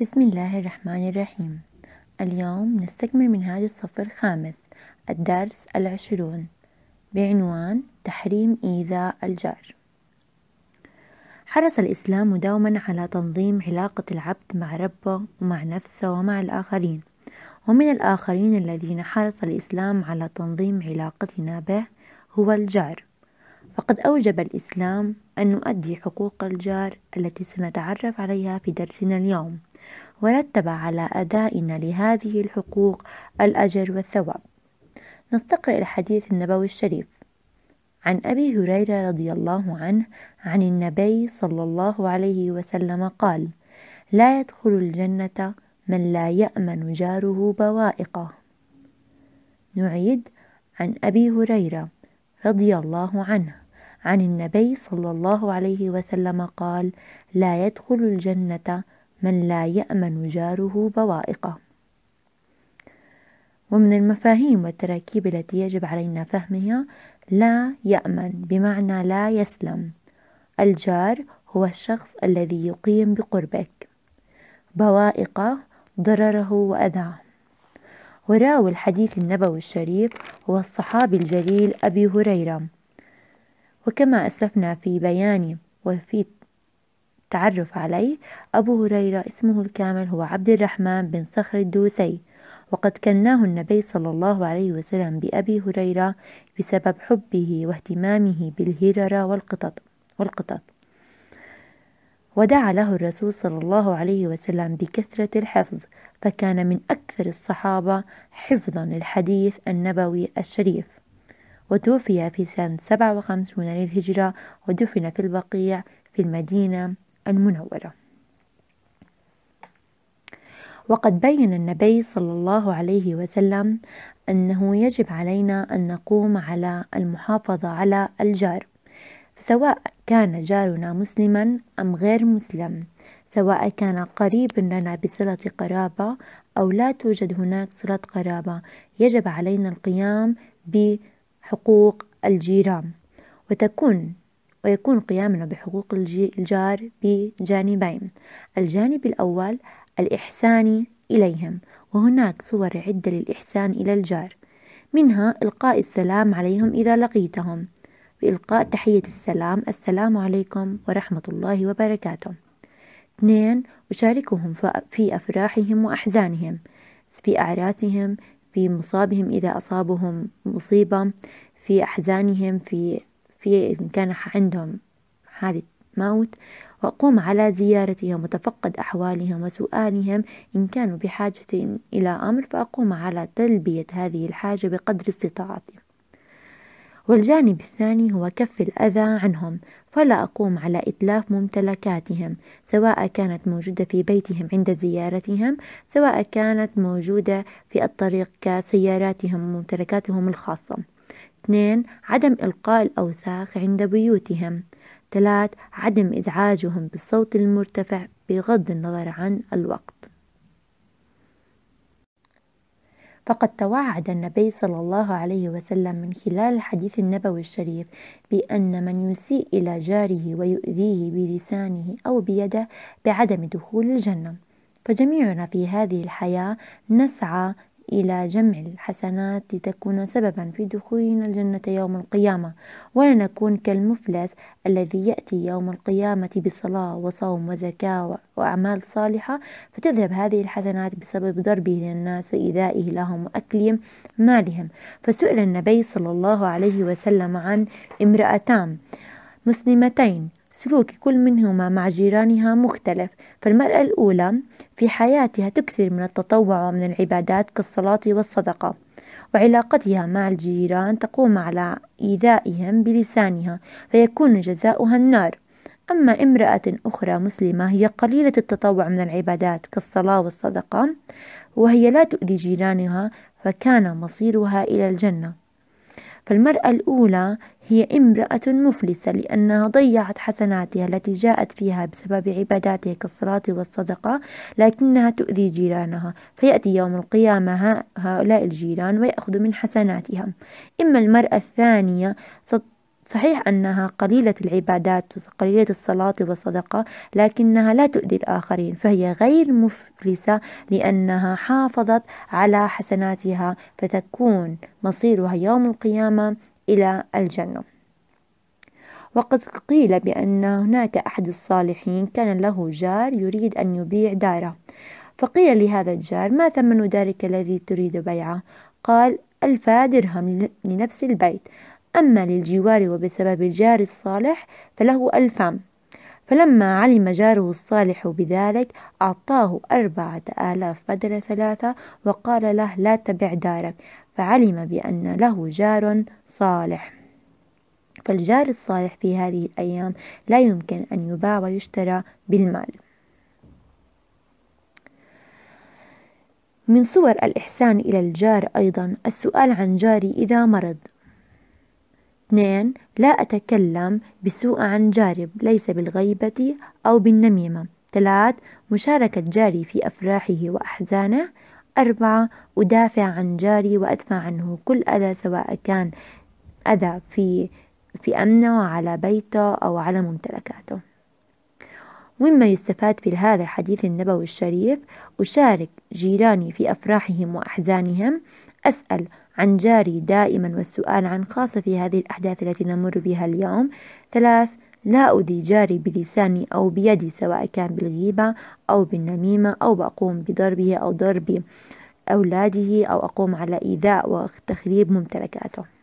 بسم الله الرحمن الرحيم اليوم نستكمل منهاج الصف الخامس الدرس العشرون بعنوان تحريم إيذاء الجار حرص الإسلام دوما على تنظيم علاقة العبد مع ربه ومع نفسه ومع الآخرين ومن الآخرين الذين حرص الإسلام على تنظيم علاقتنا به هو الجار فقد أوجب الإسلام أن نؤدي حقوق الجار التي سنتعرف عليها في درسنا اليوم ورتب على أدائنا لهذه الحقوق الأجر والثواب نستقرأ الحديث النبوي الشريف عن أبي هريرة رضي الله عنه عن النبي صلى الله عليه وسلم قال لا يدخل الجنة من لا يأمن جاره بوائقه نعيد عن أبي هريرة رضي الله عنه عن النبي صلى الله عليه وسلم قال لا يدخل الجنة من لا يأمن جاره بوائقه ومن المفاهيم والتراكيب التي يجب علينا فهمها لا يأمن بمعنى لا يسلم الجار هو الشخص الذي يقيم بقربك بوائقه ضرره وأذاه وراوي الحديث النبوي الشريف هو الصحابي الجليل أبي هريرة وكما أسلفنا في بيان وفي التعرف عليه أبو هريرة اسمه الكامل هو عبد الرحمن بن صخر الدوسي وقد كناه النبي صلى الله عليه وسلم بأبي هريرة بسبب حبه واهتمامه بالهررة والقطط والقطط ودعا له الرسول صلى الله عليه وسلم بكثرة الحفظ فكان من أكثر الصحابة حفظا للحديث النبوي الشريف وتوفي في سنة 57 للهجرة ودفن في البقيع في المدينة المنورة وقد بين النبي صلى الله عليه وسلم أنه يجب علينا أن نقوم على المحافظة على الجار سواء كان جارنا مسلما أم غير مسلم سواء كان قريب لنا بصلة قرابة أو لا توجد هناك صلة قرابة يجب علينا القيام ب حقوق الجيران وتكون ويكون قيامنا بحقوق الجار بجانبين الجانب الأول الإحسان إليهم وهناك صور عدة للإحسان إلى الجار منها إلقاء السلام عليهم إذا لقيتهم بإلقاء تحية السلام السلام عليكم ورحمة الله وبركاته اثنين أشاركهم في أفراحهم وأحزانهم في أعراسهم في مصابهم إذا أصابهم مصيبة في أحزانهم في في إن كان عندهم حادث موت وأقوم على زيارتهم وتفقد أحوالهم وسؤالهم إن كانوا بحاجة إلى أمر فأقوم على تلبية هذه الحاجة بقدر استطاعتي والجانب الثاني هو كف الأذى عنهم فلا أقوم على إتلاف ممتلكاتهم سواء كانت موجودة في بيتهم عند زيارتهم سواء كانت موجودة في الطريق كسياراتهم وممتلكاتهم الخاصة اثنين عدم إلقاء الأوساخ عند بيوتهم ثلاث عدم إزعاجهم بالصوت المرتفع بغض النظر عن الوقت فقد توعد النبي صلى الله عليه وسلم من خلال الحديث النبوي الشريف بأن من يسيء إلى جاره ويؤذيه بلسانه أو بيده بعدم دخول الجنة فجميعنا في هذه الحياة نسعى إلى جمع الحسنات لتكون سببا في دخولنا الجنة يوم القيامة ولا نكون كالمفلس الذي يأتي يوم القيامة بصلاة وصوم وزكاة وأعمال صالحة فتذهب هذه الحسنات بسبب ضربه للناس وإيذائه لهم وأكلهم مالهم فسئل النبي صلى الله عليه وسلم عن امرأتان مسلمتين سلوك كل منهما مع جيرانها مختلف فالمرأة الأولى في حياتها تكثر من التطوع ومن العبادات كالصلاة والصدقة وعلاقتها مع الجيران تقوم على إيذائهم بلسانها فيكون جزاؤها النار أما امرأة أخرى مسلمة هي قليلة التطوع من العبادات كالصلاة والصدقة وهي لا تؤذي جيرانها فكان مصيرها إلى الجنة فالمرأة الأولى هي امرأة مفلسة لأنها ضيعت حسناتها التي جاءت فيها بسبب عباداتها كالصلاة والصدقة لكنها تؤذي جيرانها فيأتي يوم القيامة هؤلاء الجيران ويأخذ من حسناتها أما المرأة الثانية صحيح أنها قليلة العبادات قليلة الصلاة والصدقة لكنها لا تؤذي الآخرين فهي غير مفلسة لأنها حافظت على حسناتها فتكون مصيرها يوم القيامة إلى الجنة وقد قيل بأن هناك أحد الصالحين كان له جار يريد أن يبيع داره فقيل لهذا الجار ما ثمن دارك الذي تريد بيعه قال ألف درهم لنفس البيت أما للجوار وبسبب الجار الصالح فله ألف عم فلما علم جاره الصالح بذلك أعطاه أربعة آلاف بدل ثلاثة وقال له لا تبع دارك فعلم بأن له جار صالح فالجار الصالح في هذه الأيام لا يمكن أن يباع ويشترى بالمال من صور الإحسان إلى الجار أيضا السؤال عن جاري إذا مرض اثنين لا أتكلم بسوء عن جارب ليس بالغيبة أو بالنميمة ثلاث مشاركة جاري في أفراحه وأحزانه أربعة أدافع عن جاري وأدفع عنه كل أذى سواء كان أذى في في أمنه على بيته أو على ممتلكاته مما يستفاد في هذا الحديث النبوي الشريف أشارك جيراني في أفراحهم وأحزانهم أسأل عن جاري دائما والسؤال عن خاصة في هذه الأحداث التي نمر بها اليوم ثلاث لا أذي جاري بلساني أو بيدي سواء كان بالغيبة أو بالنميمة أو بقوم بضربه أو ضرب أولاده أو أقوم على إيذاء وتخريب ممتلكاته